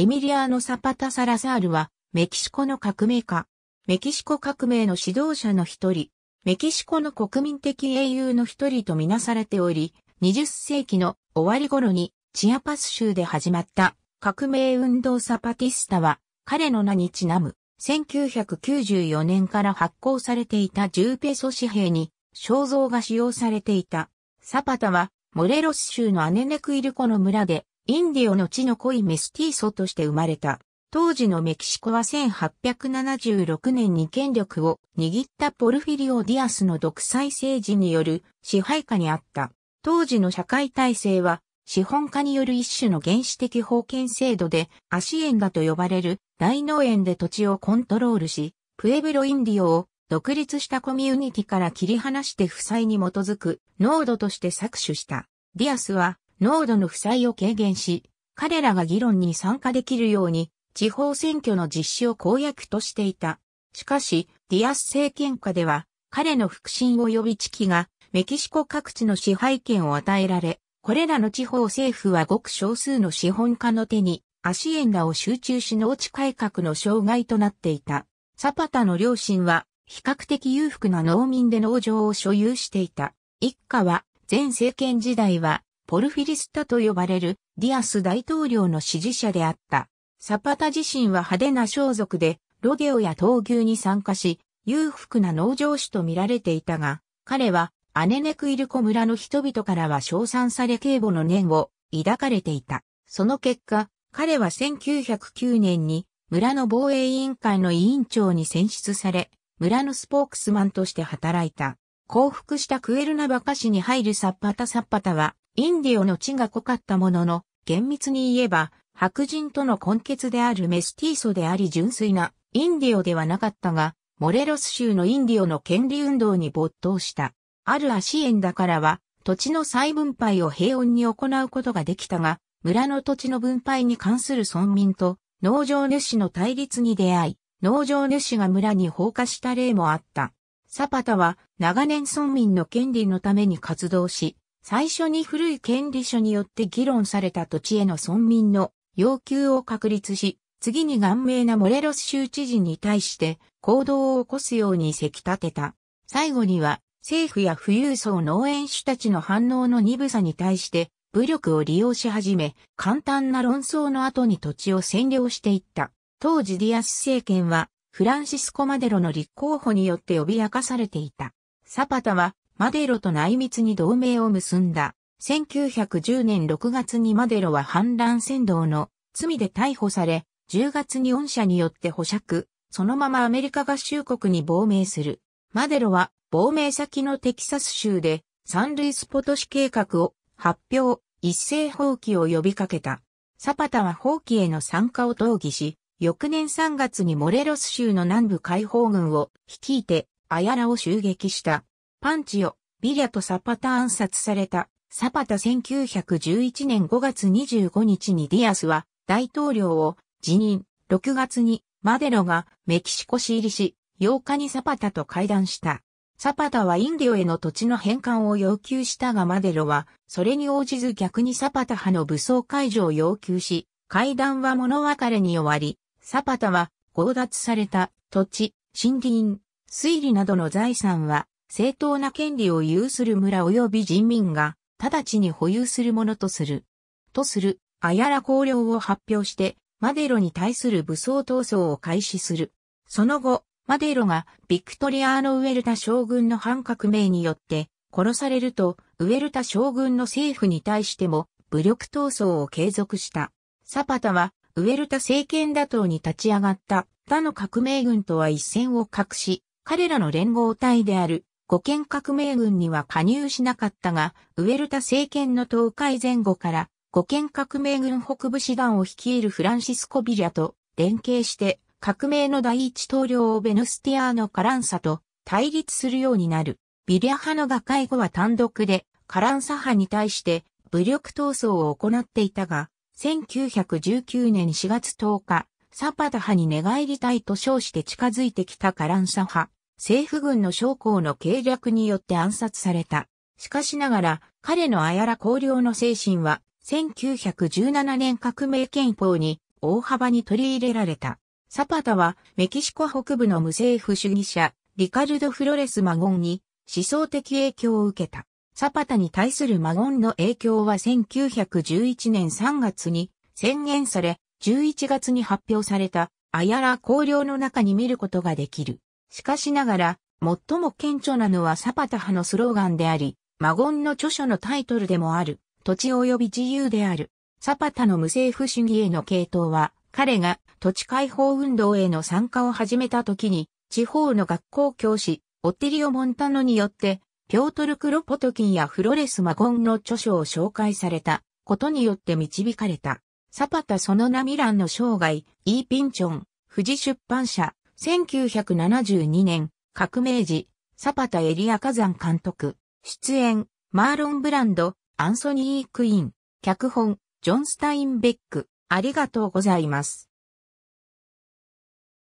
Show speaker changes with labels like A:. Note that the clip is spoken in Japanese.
A: エミリアーノ・サパタ・サラサールは、メキシコの革命家。メキシコ革命の指導者の一人、メキシコの国民的英雄の一人とみなされており、20世紀の終わり頃にチアパス州で始まった革命運動サパティスタは、彼の名にちなむ、1994年から発行されていた10ペソ紙幣に肖像が使用されていた。サパタは、モレロス州のアネネクイルコの村で、インディオの地の濃いメスティーソとして生まれた。当時のメキシコは1876年に権力を握ったポルフィリオ・ディアスの独裁政治による支配下にあった。当時の社会体制は資本家による一種の原始的封建制度で、アシエンガと呼ばれる大農園で土地をコントロールし、プエブロインディオを独立したコミュニティから切り離して負債に基づく濃度として搾取した。ディアスは濃度の負債を軽減し、彼らが議論に参加できるように、地方選挙の実施を公約としていた。しかし、ディアス政権下では、彼の腹心及び地域が、メキシコ各地の支配権を与えられ、これらの地方政府はごく少数の資本家の手に、アシエンラを集中し農地改革の障害となっていた。サパタの両親は、比較的裕福な農民で農場を所有していた。一家は、前政権時代は、ポルフィリスタと呼ばれるディアス大統領の支持者であった。サパタ自身は派手な装束で、ロデオや闘牛に参加し、裕福な農場主と見られていたが、彼はアネネクイルコ村の人々からは称賛され警護の念を抱かれていた。その結果、彼は1909年に村の防衛委員会の委員長に選出され、村のスポークスマンとして働いた。降伏したクエルナバカ市に入るサッパタサッパタは、インディオの地が濃かったものの、厳密に言えば、白人との根血であるメスティーソであり純粋なインディオではなかったが、モレロス州のインディオの権利運動に没頭した。あるアシエンダからは、土地の再分配を平穏に行うことができたが、村の土地の分配に関する村民と農場主の対立に出会い、農場主が村に放火した例もあった。サパタは長年村民の権利のために活動し、最初に古い権利書によって議論された土地への村民の要求を確立し、次に顔面なモレロス州知事に対して行動を起こすようにせき立てた。最後には政府や富裕層農園主たちの反応の鈍さに対して武力を利用し始め、簡単な論争の後に土地を占領していった。当時ディアス政権はフランシスコ・マデロの立候補によって脅かされていた。サパタはマデロと内密に同盟を結んだ。1910年6月にマデロは反乱扇動の罪で逮捕され、10月に恩赦によって保釈、そのままアメリカ合衆国に亡命する。マデロは亡命先のテキサス州で三類スポト市計画を発表、一斉放棄を呼びかけた。サパタは放棄への参加を討議し、翌年3月にモレロス州の南部解放軍を率いてアヤラを襲撃した。パンチオ、ビリャとサパタ暗殺された。サパタ1911年5月25日にディアスは大統領を辞任。6月にマデロがメキシコ市入りし、8日にサパタと会談した。サパタはインディオへの土地の返還を要求したがマデロは、それに応じず逆にサパタ派の武装解除を要求し、会談は物別れに終わり、サパタは強奪された土地、森林、水利などの財産は正当な権利を有する村及び人民が、直ちに保有するものとする。とする、あやら公領を発表して、マデロに対する武装闘争を開始する。その後、マデロがビクトリアーノ・ウェルタ将軍の反革命によって殺されると、ウェルタ将軍の政府に対しても武力闘争を継続した。サパタは、ウェルタ政権打倒に立ち上がった他の革命軍とは一線を画し、彼らの連合体である五県革命軍には加入しなかったが、ウェルタ政権の倒壊前後から、五県革命軍北部師団を率いるフランシスコ・ビリャと連携して、革命の第一統領をベヌスティアーノ・カランサと対立するようになる。ビリャ派の画解後は単独で、カランサ派に対して武力闘争を行っていたが、1919年4月10日、サパタ派に寝返りたいと称して近づいてきたカランサ派。政府軍の将校の計略によって暗殺された。しかしながら、彼のあやら公領の精神は、1917年革命憲法に大幅に取り入れられた。サパタは、メキシコ北部の無政府主義者、リカルド・フロレス・マゴンに思想的影響を受けた。サパタに対するマゴンの影響は1911年3月に宣言され、11月に発表されたアヤラ公領の中に見ることができる。しかしながら、最も顕著なのはサパタ派のスローガンであり、マゴンの著書のタイトルでもある、土地及び自由である。サパタの無政府主義への系統は、彼が土地解放運動への参加を始めた時に、地方の学校教師、オッテリオ・モンタノによって、ピョートル・クロポトキンやフロレス・マゴンの著書を紹介されたことによって導かれた。サパタその名ミランの生涯、イー・ピンチョン、富士出版社、1972年、革命時、サパタエリア火山監督、出演、マーロン・ブランド、アンソニー・クイーン、脚本、ジョン・スタインベック、ありがとうございます。